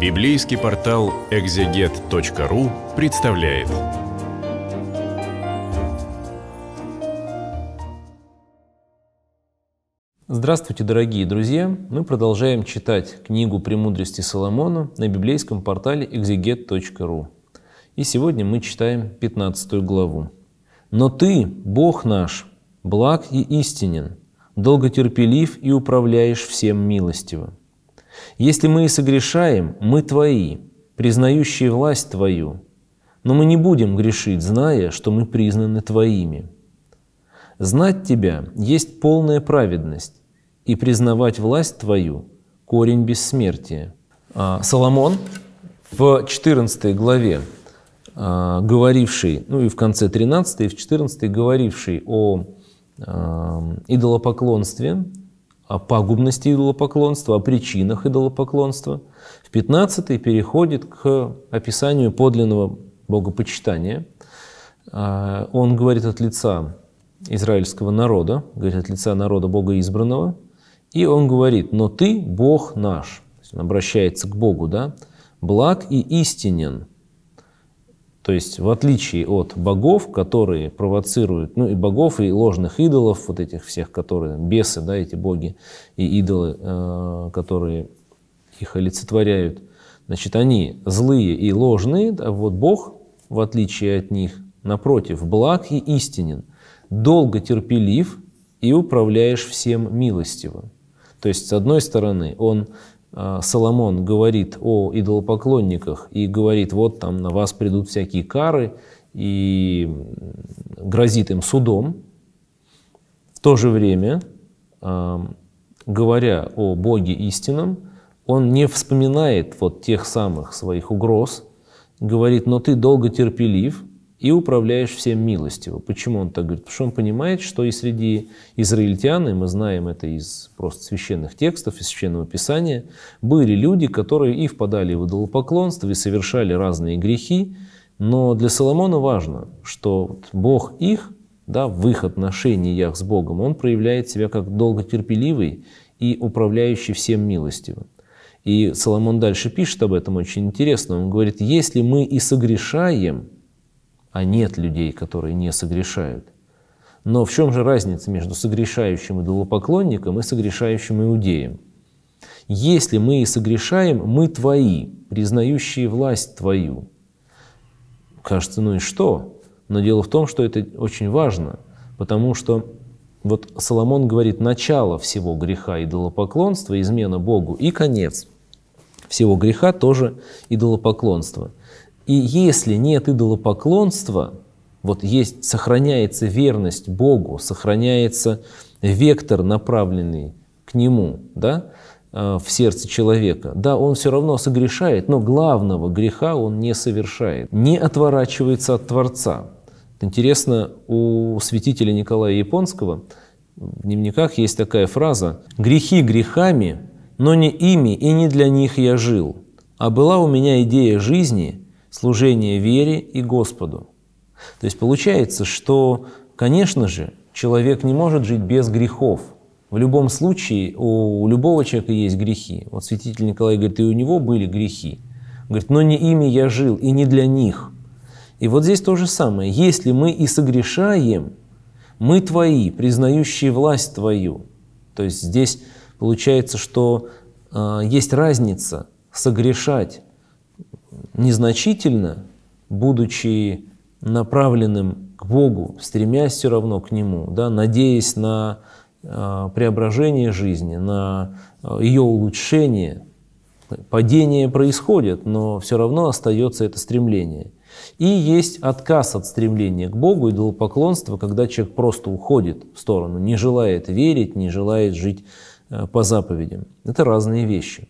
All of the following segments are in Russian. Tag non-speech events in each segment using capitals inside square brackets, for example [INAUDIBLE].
Библейский портал экзегет.ру представляет. Здравствуйте, дорогие друзья! Мы продолжаем читать книгу «Премудрости Соломона» на библейском портале экзегет.ру. И сегодня мы читаем 15 главу. «Но ты, Бог наш, благ и истинен, долготерпелив и управляешь всем милостивым. Если мы и согрешаем, мы Твои, признающие власть Твою, но мы не будем грешить, зная, что мы признаны Твоими. Знать Тебя есть полная праведность, и признавать власть Твою – корень бессмертия. А, Соломон в 14 главе, а, говоривший, ну и в конце 13 и в 14 говоривший о а, идолопоклонстве, о пагубности идолопоклонства, о причинах идолопоклонства. В 15 переходит к описанию подлинного богопочитания. А, он говорит от лица израильского народа, говорит от лица народа Бога избранного, и он говорит, но ты Бог наш, он обращается к Богу, да, благ и истинен, то есть в отличие от богов, которые провоцируют, ну и богов, и ложных идолов, вот этих всех, которые бесы, да, эти боги и идолы, э, которые их олицетворяют, значит, они злые и ложные, а вот Бог, в отличие от них, напротив, благ и истинен, долго терпелив и управляешь всем милостивым. То есть, с одной стороны, он Э, Соломон говорит о идолопоклонниках и говорит, вот там на вас придут всякие кары и грозит им судом, в то же время, э, говоря о Боге истинном, он не вспоминает вот тех самых своих угроз, говорит, но ты долго терпелив, и управляешь всем милостиво. Почему он так говорит? Потому что он понимает, что и среди израильтян, и мы знаем это из просто священных текстов, из священного писания, были люди, которые и впадали в идолопоклонство, и совершали разные грехи, но для Соломона важно, что Бог их, да, в их отношениях с Богом, он проявляет себя как долготерпеливый и управляющий всем милостиво. И Соломон дальше пишет об этом очень интересно. Он говорит, если мы и согрешаем – а нет людей, которые не согрешают. Но в чем же разница между согрешающим идолопоклонником и согрешающим иудеем? Если мы и согрешаем, мы твои, признающие власть твою. Кажется, ну и что? Но дело в том, что это очень важно, потому что вот Соломон говорит, начало всего греха идолопоклонства, измена Богу, и конец всего греха тоже идолопоклонство – и если нет идолопоклонства, вот есть, сохраняется верность Богу, сохраняется вектор, направленный к Нему, да, э, в сердце человека. Да, он все равно согрешает, но главного греха он не совершает, не отворачивается от Творца. Интересно, у святителя Николая Японского в дневниках есть такая фраза «Грехи грехами, но не ими и не для них я жил, а была у меня идея жизни – служение вере и Господу. То есть получается, что, конечно же, человек не может жить без грехов. В любом случае у любого человека есть грехи. Вот святитель Николай говорит, и у него были грехи. говорит, но не ими я жил, и не для них. И вот здесь то же самое. Если мы и согрешаем, мы твои, признающие власть твою. То есть здесь получается, что э, есть разница согрешать незначительно, будучи направленным к Богу, стремясь все равно к Нему, да, надеясь на а, преображение жизни, на а, ее улучшение, падение происходит, но все равно остается это стремление. И есть отказ от стремления к Богу, и идолопоклонство, когда человек просто уходит в сторону, не желает верить, не желает жить э, по заповедям. Это разные вещи.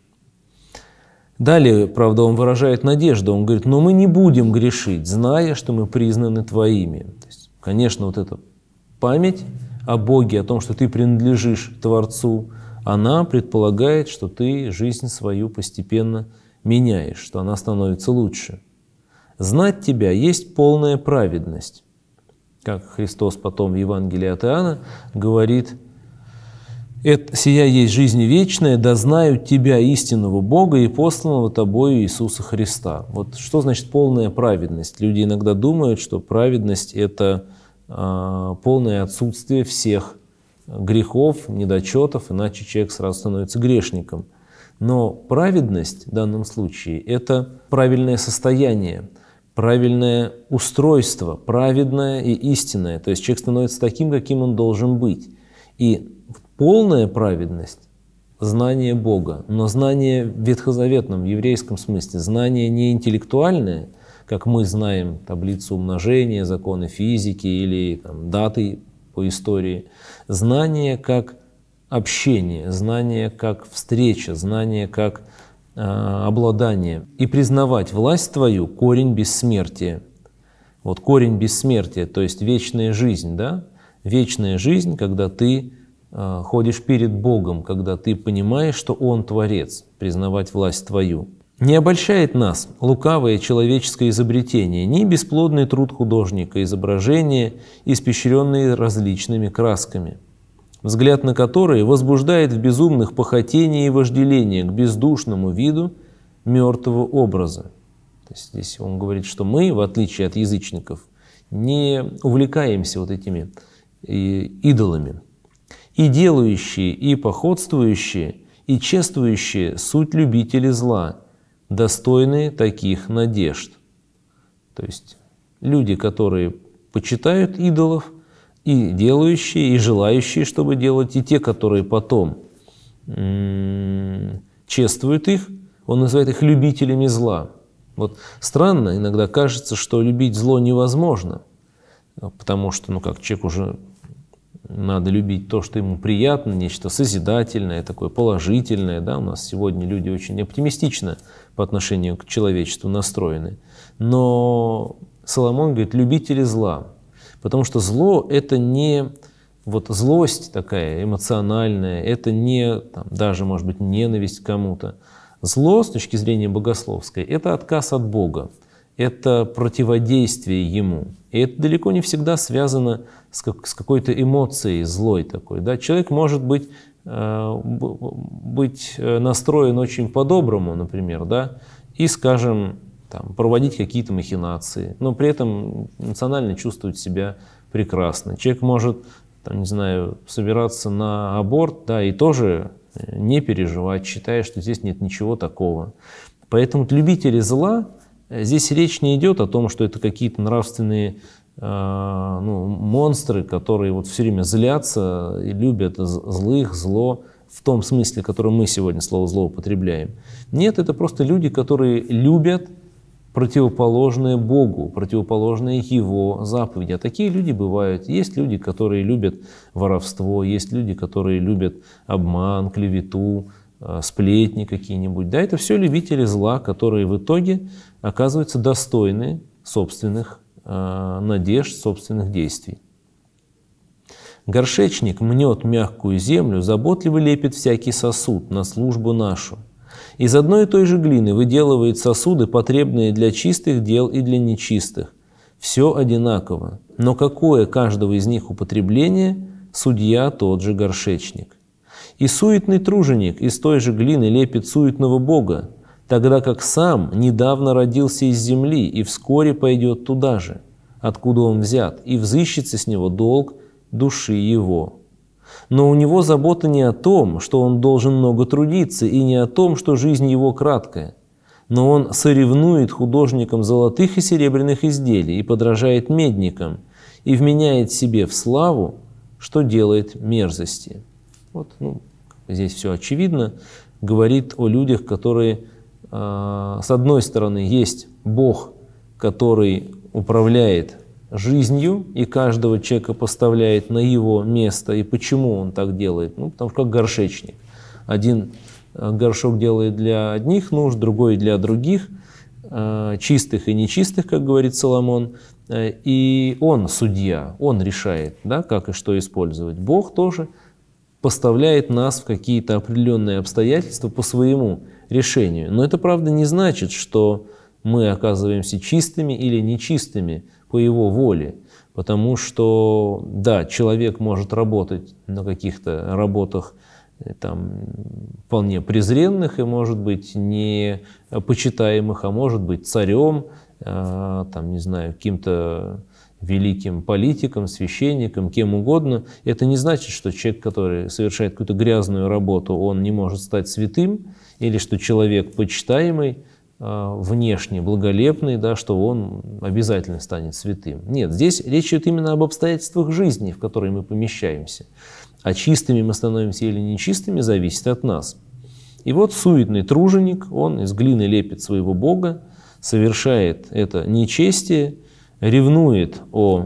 Далее, правда, он выражает надежду. Он говорит, но мы не будем грешить, зная, что мы признаны твоими. То есть, конечно, вот эта память о Боге, о том, что ты принадлежишь Творцу, она предполагает, что ты жизнь свою постепенно меняешь, что она становится лучше. Знать тебя есть полная праведность. Как Христос потом в Евангелии от Иоанна говорит – это, «Сия есть жизнь вечная, да знают Тебя, истинного Бога и посланного Тобою Иисуса Христа». Вот что значит полная праведность? Люди иногда думают, что праведность – это э, полное отсутствие всех грехов, недочетов, иначе человек сразу становится грешником. Но праведность в данном случае – это правильное состояние, правильное устройство, праведное и истинное. То есть человек становится таким, каким он должен быть. И Полная праведность – знание Бога, но знание в ветхозаветном, еврейском смысле, знание не интеллектуальное, как мы знаем таблицу умножения, законы физики или там, даты по истории, знание как общение, знание как встреча, знание как э, обладание. И признавать власть твою – корень бессмертия. Вот корень бессмертия, то есть вечная жизнь, да? Вечная жизнь, когда ты Э, ходишь перед Богом, когда ты понимаешь, что Он Творец, признавать власть твою. Не обольщает нас лукавое человеческое изобретение, ни бесплодный труд художника, изображение, испещренные различными красками, взгляд на которые возбуждает в безумных похотениях и вожделение к бездушному виду мертвого образа. То есть здесь он говорит, что мы, в отличие от язычников, не увлекаемся вот этими э, идолами, и делающие, и походствующие, и чествующие суть любители зла, достойны таких надежд. То есть люди, которые почитают идолов, и делающие, и желающие, чтобы делать, и те, которые потом чествуют их, он называет их любителями зла. Вот странно, иногда кажется, что любить зло невозможно, потому что, ну как, человек уже надо любить то, что ему приятно, нечто созидательное, такое положительное. Да? У нас сегодня люди очень оптимистично по отношению к человечеству настроены. Но Соломон говорит, любители зла. Потому что зло – это не вот злость такая эмоциональная, это не там, даже, может быть, ненависть кому-то. Зло, с точки зрения богословской, это отказ от Бога это противодействие ему. И это далеко не всегда связано с, как, с какой-то эмоцией злой такой. Да? Человек может быть, э, быть э, настроен очень по-доброму, например, да? и, скажем, там, проводить какие-то махинации, но при этом эмоционально чувствовать себя прекрасно. Человек может, там, не знаю, собираться на аборт, да, и тоже э, не переживать, считая, что здесь нет ничего такого. Поэтому любители зла Э, здесь речь не идет о том, что это какие-то нравственные э, ну, монстры, которые вот все время злятся и любят злых, зло в том смысле, который мы сегодня слово «зло» употребляем. Нет, это просто люди, которые любят противоположное Богу, противоположное Его заповеди. А такие люди бывают. Есть люди, которые любят воровство, есть люди, которые любят обман, клевету, Э, сплетни какие-нибудь. Да, это все любители зла, которые в итоге оказываются достойны собственных э, надежд, собственных действий. Горшечник мнет мягкую землю, заботливо лепит всякий сосуд на службу нашу. Из одной и той же глины выделывает сосуды, потребные для чистых дел и для нечистых. Все одинаково, но какое каждого из них употребление, судья тот же горшечник. И суетный труженик из той же глины лепит суетного Бога, тогда как сам недавно родился из земли и вскоре пойдет туда же, откуда он взят, и взыщется с него долг души его. Но у него забота не о том, что он должен много трудиться, и не о том, что жизнь его краткая. Но он соревнует художникам золотых и серебряных изделий и подражает медникам, и вменяет себе в славу, что делает мерзости вот, ну, здесь все очевидно, говорит о людях, которые, а, с одной стороны, есть Бог, который управляет жизнью и каждого человека поставляет на его место. И почему он так делает? Ну, потому что как горшечник. Один а, горшок делает для одних нужд, другой для других, а, чистых и нечистых, как говорит Соломон. Э, и он судья, он решает, да, как и что использовать. Бог тоже – поставляет нас в какие-то определенные обстоятельства по своему решению. Но это, правда, не значит, что мы оказываемся чистыми или нечистыми по его воле. Потому что, да, человек может работать на каких-то работах э, там, вполне презренных и, может быть, не почитаемых, а может быть, царем, а, там, не знаю, каким-то великим политиком, священником, кем угодно, это не значит, что человек, который совершает какую-то грязную работу, он не может стать святым, или что человек почитаемый, а, внешне благолепный, да, что он обязательно станет святым. Нет, здесь речь идет именно об обстоятельствах жизни, в которые мы помещаемся. А чистыми мы становимся или нечистыми, зависит от нас. И вот суетный труженик, он из глины лепит своего бога, совершает это нечестие, ревнует о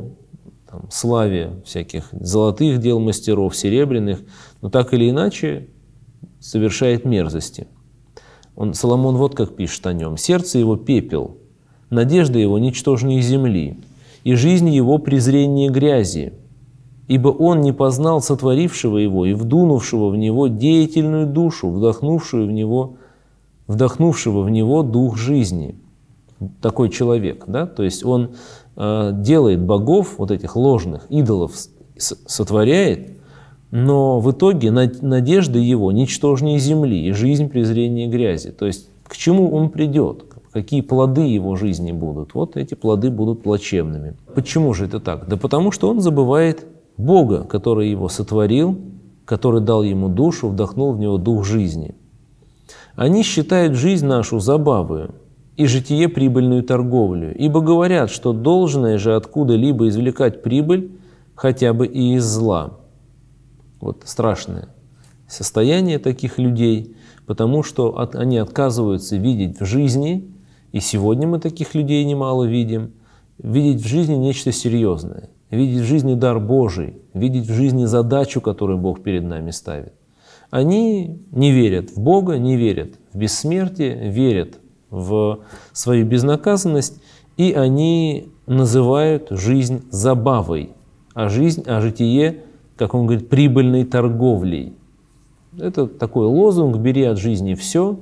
там, славе всяких золотых дел мастеров, серебряных, но так или иначе совершает мерзости. Он, Соломон вот как пишет о нем. «Сердце его пепел, надежда его ничтожнее земли, и жизнь его презрение грязи, ибо он не познал сотворившего его и вдунувшего в него деятельную душу, вдохнувшую в него, вдохнувшего в него дух жизни». Такой человек, да, то есть он Э, делает богов, вот этих ложных идолов, сотворяет, но в итоге надежды его ничтожнее земли, и жизнь презрение грязи. То есть к чему он придет, какие плоды его жизни будут. Вот эти плоды будут плачевными. Почему же это так? Да потому что он забывает Бога, который его сотворил, который дал ему душу, вдохнул в него дух жизни. Они считают жизнь нашу забавою, и житие прибыльную торговлю, ибо говорят, что должное же откуда-либо извлекать прибыль хотя бы и из зла. Вот страшное состояние таких людей, потому что от, они отказываются видеть в жизни, и сегодня мы таких людей немало видим, видеть в жизни нечто серьезное, видеть в жизни дар Божий, видеть в жизни задачу, которую Бог перед нами ставит. Они не верят в Бога, не верят в бессмертие, верят в свою безнаказанность, и они называют жизнь забавой, а жизнь, а житие, как он говорит, прибыльной торговлей. Это такой лозунг «бери от жизни все,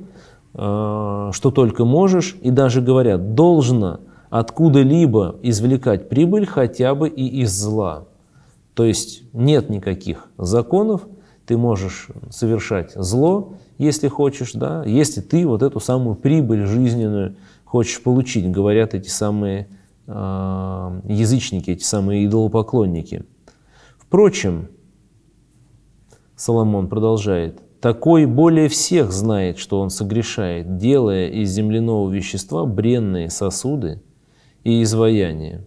э, что только можешь», и даже говорят «должно откуда-либо извлекать прибыль хотя бы и из зла». То есть нет никаких законов, ты можешь совершать зло, если хочешь, да, если ты вот эту самую прибыль жизненную хочешь получить, говорят эти самые э, язычники, эти самые идолопоклонники. Впрочем, Соломон продолжает, такой более всех знает, что он согрешает, делая из земляного вещества бренные сосуды и изваяния.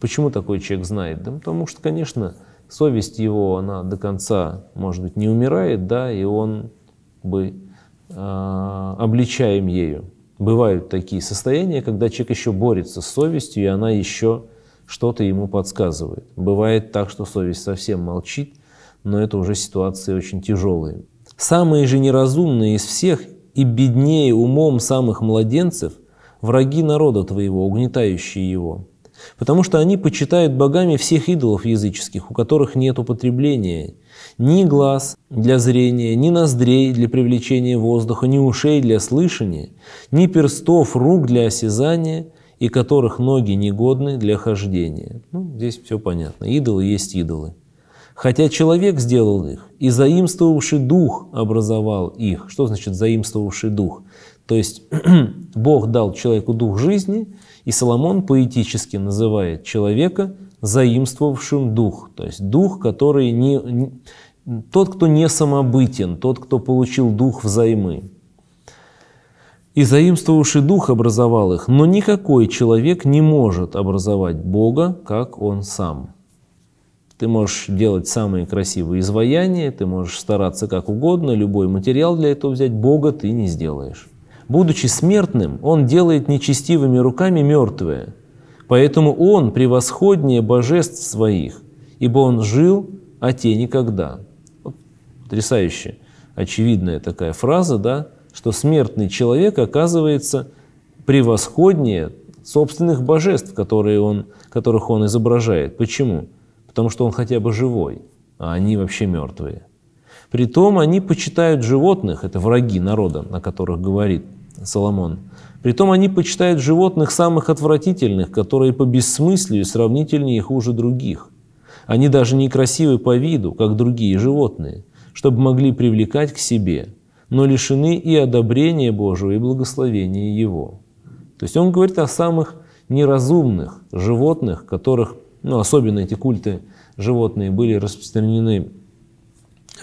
Почему такой человек знает? Да потому что, конечно, совесть его, она до конца, может быть, не умирает, да, и он бы э, обличаем ею. Бывают такие состояния, когда человек еще борется с совестью, и она еще что-то ему подсказывает. Бывает так, что совесть совсем молчит, но это уже ситуации очень тяжелые. Самые же неразумные из всех и беднее умом самых младенцев – враги народа твоего, угнетающие его потому что они почитают богами всех идолов языческих, у которых нет употребления ни глаз для зрения, ни ноздрей для привлечения воздуха, ни ушей для слышания, ни перстов, рук для осязания, и которых ноги негодны для хождения. Ну, здесь все понятно. Идолы есть идолы. Хотя человек сделал их, и заимствовавший дух образовал их. Что значит заимствовавший дух? То есть [CLEARS THROAT] Бог дал человеку дух жизни, и Соломон поэтически называет человека заимствовавшим дух, то есть дух, который не, тот, кто не самобытен, тот, кто получил дух взаймы. И заимствовавший дух образовал их, но никакой человек не может образовать Бога, как он сам. Ты можешь делать самые красивые изваяния, ты можешь стараться как угодно, любой материал для этого взять, Бога ты не сделаешь будучи смертным, он делает нечестивыми руками мертвые. Поэтому он превосходнее божеств своих, ибо он жил, а те никогда. Вот, потрясающе очевидная такая фраза, да, что смертный человек оказывается превосходнее собственных божеств, которые он, которых он изображает. Почему? Потому что он хотя бы живой, а они вообще мертвые. Притом они почитают животных, это враги народа, на которых говорит Соломон. Притом они почитают животных самых отвратительных, которые по бессмыслию сравнительнее и хуже других. Они даже некрасивы по виду, как другие животные, чтобы могли привлекать к себе, но лишены и одобрения Божьего, и благословения Его. То есть он говорит о самых неразумных животных, которых, ну, особенно эти культы животные были распространены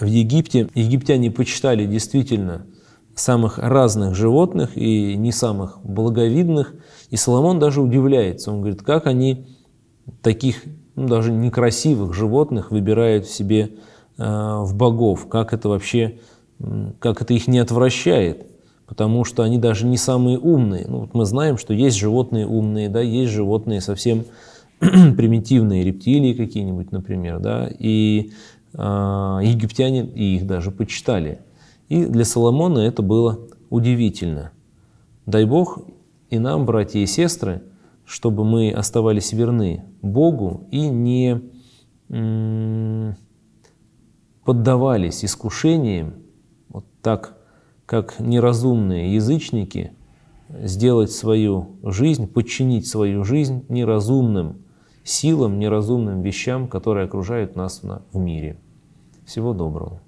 в Египте. Египтяне почитали действительно самых разных животных и не самых благовидных. И Соломон даже удивляется. Он говорит, как они таких ну, даже некрасивых животных выбирают в себе э, в богов, как это вообще, как это их не отвращает, потому что они даже не самые умные. Ну, вот мы знаем, что есть животные умные, да, есть животные совсем [CLEARS THROAT] примитивные, рептилии какие-нибудь, например, да, и э, египтяне и их даже почитали – и для Соломона это было удивительно. Дай Бог и нам, братья и сестры, чтобы мы оставались верны Богу и не поддавались искушениям, вот так, как неразумные язычники, сделать свою жизнь, подчинить свою жизнь неразумным силам, неразумным вещам, которые окружают нас в мире. Всего доброго.